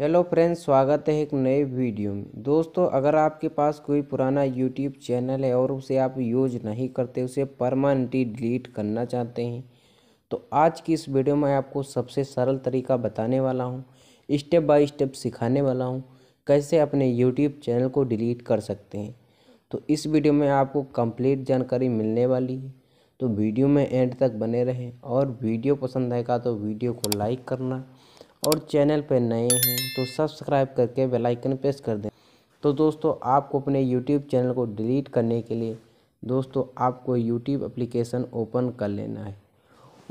hello friends स्वागत है एक नए वीडियो में दोस्तों अगर आपके पास कोई पुराना यूट्यूब चैनल है और उसे आप यूज नहीं करते उसे परमानेंटली डिलीट करना चाहते हैं तो आज की इस वीडियो में आपको सबसे सरल तरीका बताने वाला हूं स्टेप बाय स्टेप सिखाने वाला हूं कैसे अपने यूट्यूब चैनल को डिलीट कर सकते हैं तो इस वीडियो में आपको कम्प्लीट जानकारी मिलने वाली है तो वीडियो में एंड तक बने रहें और वीडियो पसंद आएगा तो वीडियो को लाइक करना और चैनल पर नए हैं तो सब्सक्राइब करके बेल आइकन प्रेस कर दें तो दोस्तों आपको अपने यूट्यूब चैनल को डिलीट करने के लिए दोस्तों आपको यूट्यूब एप्लीकेशन ओपन कर लेना है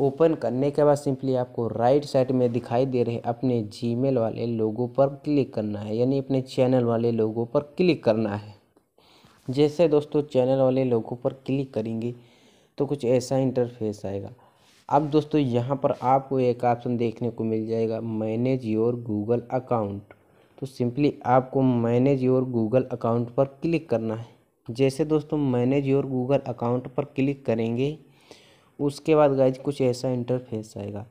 ओपन करने के बाद सिंपली आपको राइट साइड में दिखाई दे रहे अपने जी वाले लोगों पर क्लिक करना है यानी अपने चैनल वाले लोगों पर क्लिक करना है जैसे दोस्तों चैनल वाले लोगों पर क्लिक करेंगे तो कुछ ऐसा इंटरफेस आएगा अब दोस्तों यहाँ पर आपको एक ऑप्शन देखने को मिल जाएगा मैनेज योर गूगल अकाउंट तो सिंपली आपको मैनेज योर गूगल अकाउंट पर क्लिक करना है जैसे दोस्तों मैनेज योर गूगल अकाउंट पर क्लिक करेंगे उसके बाद गाइज कुछ ऐसा इंटरफेस आएगा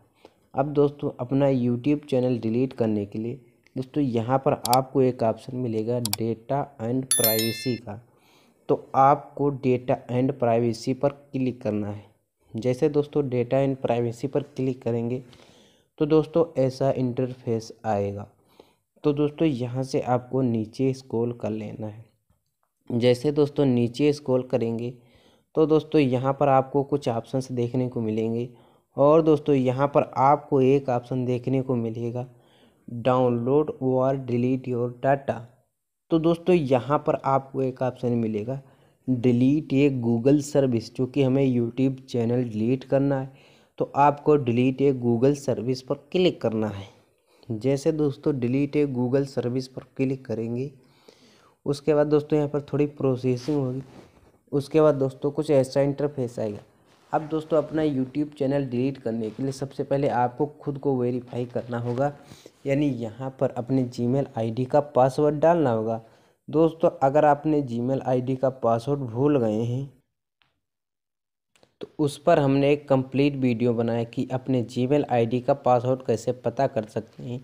अब दोस्तों अपना यूट्यूब चैनल डिलीट करने के लिए दोस्तों यहाँ पर आपको एक ऑप्शन मिलेगा डेटा एंड प्राइवेसी का तो आपको डेटा एंड प्राइवेसी पर क्लिक करना है जैसे दोस्तों डेटा एंड प्राइवेसी पर क्लिक करेंगे तो दोस्तों ऐसा इंटरफेस आएगा तो दोस्तों यहाँ से आपको नीचे स्क्रॉल कर लेना है जैसे दोस्तों नीचे स्क्रॉल करेंगे तो दोस्तों यहाँ पर आपको कुछ ऑप्शंस देखने को मिलेंगे और दोस्तों यहाँ पर आपको एक ऑप्शन देखने को मिलेगा डाउनलोड और डिलीट योर डाटा तो दोस्तों यहाँ पर आपको एक ऑप्शन मिलेगा डिलीट ये गूगल सर्विस जो कि हमें यूट्यूब चैनल डिलीट करना है तो आपको डिलीट ये गूगल सर्विस पर क्लिक करना है जैसे दोस्तों डिलीट ये गूगल सर्विस पर क्लिक करेंगे उसके बाद दोस्तों यहाँ पर थोड़ी प्रोसेसिंग होगी उसके बाद दोस्तों कुछ ऐसा इंटरफेस आएगा अब दोस्तों अपना यूट्यूब चैनल डिलीट करने के लिए सबसे पहले आपको खुद को वेरीफाई करना होगा यानी यहाँ पर अपने जी मेल का पासवर्ड डालना होगा दोस्तों अगर आपने जीमेल आईडी का पासवर्ड भूल गए हैं तो उस पर हमने एक कंप्लीट वीडियो बनाया कि अपने जीमेल आईडी का पासवर्ड कैसे पता कर सकते हैं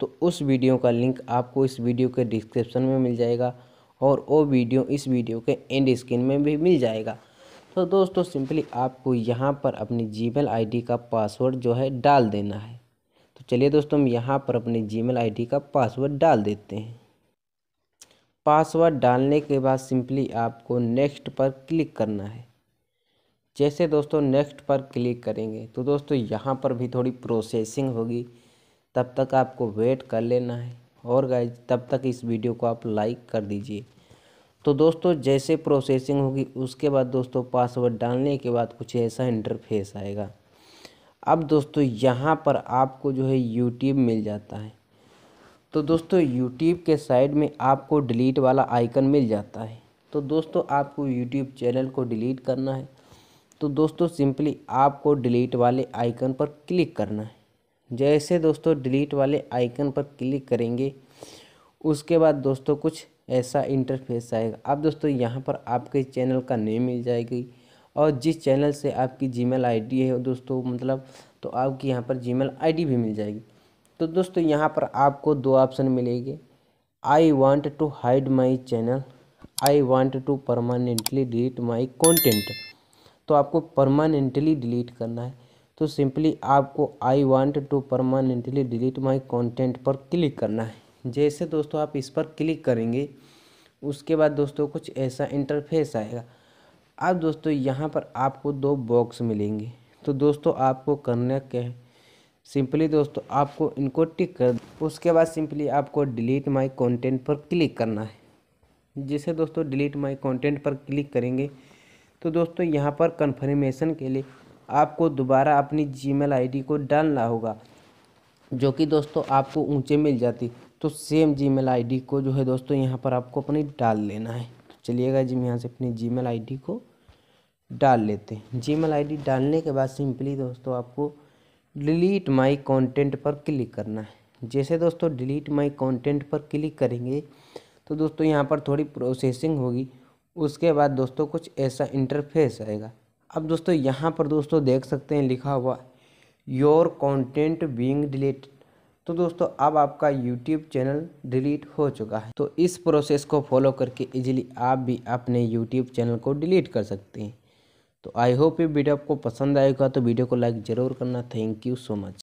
तो उस वीडियो का लिंक आपको इस वीडियो के डिस्क्रिप्शन में मिल जाएगा और वो वीडियो इस वीडियो के एंड स्क्रीन में भी मिल जाएगा तो दोस्तों सिंपली आपको यहाँ पर अपनी जी मेल का पासवर्ड जो है डाल देना है तो चलिए दोस्तों हम यहाँ पर अपनी जी मेल का पासवर्ड डाल देते हैं पासवर्ड डालने के बाद सिंपली आपको नेक्स्ट पर क्लिक करना है जैसे दोस्तों नेक्स्ट पर क्लिक करेंगे तो दोस्तों यहाँ पर भी थोड़ी प्रोसेसिंग होगी तब तक आपको वेट कर लेना है और गाइज तब तक इस वीडियो को आप लाइक कर दीजिए तो दोस्तों जैसे प्रोसेसिंग होगी उसके बाद दोस्तों पासवर्ड डालने के बाद कुछ ऐसा इंटरफेस आएगा अब दोस्तों यहाँ पर आपको जो है यूट्यूब मिल जाता है तो दोस्तों यूट्यूब के साइड में आपको डिलीट वाला आइकन मिल जाता है तो दोस्तों आपको यूट्यूब चैनल को डिलीट करना है तो दोस्तों सिंपली आपको डिलीट वाले आइकन पर क्लिक करना है जैसे दोस्तों डिलीट वाले आइकन पर क्लिक करेंगे उसके बाद दोस्तों कुछ ऐसा इंटरफेस आएगा अब दोस्तों यहाँ पर आपके चैनल का नेम मिल जाएगी और जिस चैनल से आपकी जीमेल आईडी है दोस्तों मतलब तो आपकी यहाँ पर जीमेल आईडी भी मिल जाएगी तो दोस्तों यहाँ पर आपको दो ऑप्शन मिलेंगे I want to hide my channel I want to permanently delete my content तो आपको परमानेंटली डिलीट करना है तो सिंपली आपको I want to permanently delete my content पर क्लिक करना है जैसे दोस्तों आप इस पर क्लिक करेंगे उसके बाद दोस्तों कुछ ऐसा इंटरफेस आएगा अब दोस्तों यहाँ पर आपको दो बॉक्स मिलेंगे तो दोस्तों आपको करना क्या है सिंपली दोस्तों आपको इनको टिक कर उसके बाद सिंपली आपको डिलीट माय कंटेंट पर क्लिक करना है जिसे दोस्तों डिलीट माय कंटेंट पर क्लिक करेंगे तो दोस्तों यहाँ पर कन्फर्मेशन के लिए आपको दोबारा अपनी जीमेल आईडी को डालना होगा जो कि दोस्तों आपको ऊंचे मिल जाती तो सेम जी मेल को जो है दोस्तों यहाँ पर आपको अपनी डाल लेना है तो चलिएगा जी यहाँ से अपनी जी मेल को डाल लेते हैं जी मेल डालने के बाद सिंपली दोस्तों आपको डिलीट माय कंटेंट पर क्लिक करना है जैसे दोस्तों डिलीट माय कंटेंट पर क्लिक करेंगे तो दोस्तों यहाँ पर थोड़ी प्रोसेसिंग होगी उसके बाद दोस्तों कुछ ऐसा इंटरफेस आएगा अब दोस्तों यहाँ पर दोस्तों देख सकते हैं लिखा हुआ योर कंटेंट बीइंग डिलीट तो दोस्तों अब आपका यूट्यूब चैनल डिलीट हो चुका है तो इस प्रोसेस को फॉलो करके इजीली आप भी अपने यूट्यूब चैनल को डिलीट कर सकते हैं तो आई होप ये वीडियो आपको पसंद आएगा तो वीडियो को लाइक ज़रूर करना थैंक यू सो मच